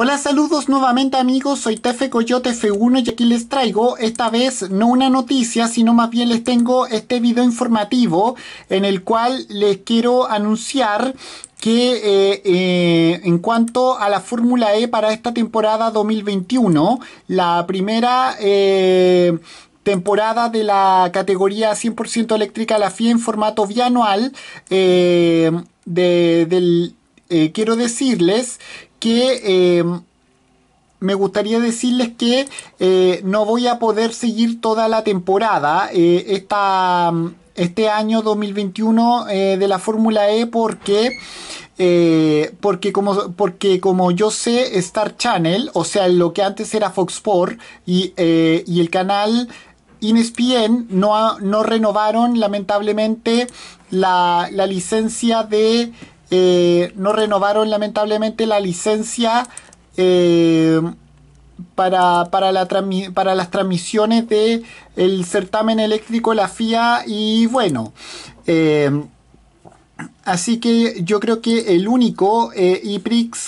Hola, saludos nuevamente amigos, soy Tefe Coyote F1 y aquí les traigo esta vez no una noticia, sino más bien les tengo este video informativo en el cual les quiero anunciar que eh, eh, en cuanto a la Fórmula E para esta temporada 2021, la primera... Eh, temporada de la categoría 100% eléctrica la FIA en formato bianual quiero decirles que em, me gustaría decirles que eh, no voy a poder seguir toda la temporada. Eh, em, este año 2021 eh, de la Fórmula E porque, porque, como, porque como yo sé Star Channel, o sea, lo que antes era Fox Sport y, el canal Inespien no, no renovaron lamentablemente la licencia de... Eh, no renovaron lamentablemente la licencia eh, para, las transmisiones del el certamen eléctrico La FIA y bueno. Eh, así que yo creo que el único eh,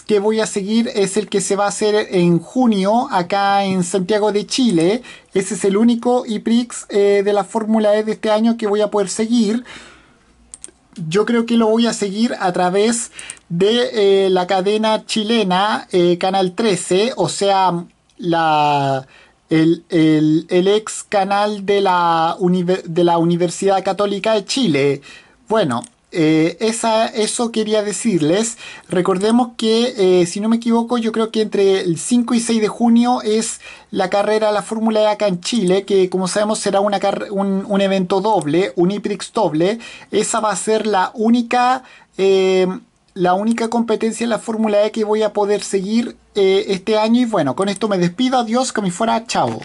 que voy a seguir es el que se va a hacer en junio acá en Santiago de Chile. Ese es el único IPRIX de la Fórmula E de este año que voy a poder seguir yo creo que lo voy a seguir a través de eh, la cadena chilena eh, Canal 13, o sea, la, el, ex canal de la, de la Universidad Católica de Chile. Bueno, eh, eso quería decirles. Recordemos que, eh, si no me equivoco, yo creo que entre el 5 y 6 de junio es la carrera, la Fórmula E acá en Chile, que como sabemos será un, evento doble, un IPRIX doble. Esa va a ser la única, eh, la única competencia en la Fórmula E que voy a poder seguir este año. Y bueno, con esto me despido. Adiós, que me fuera. Chao.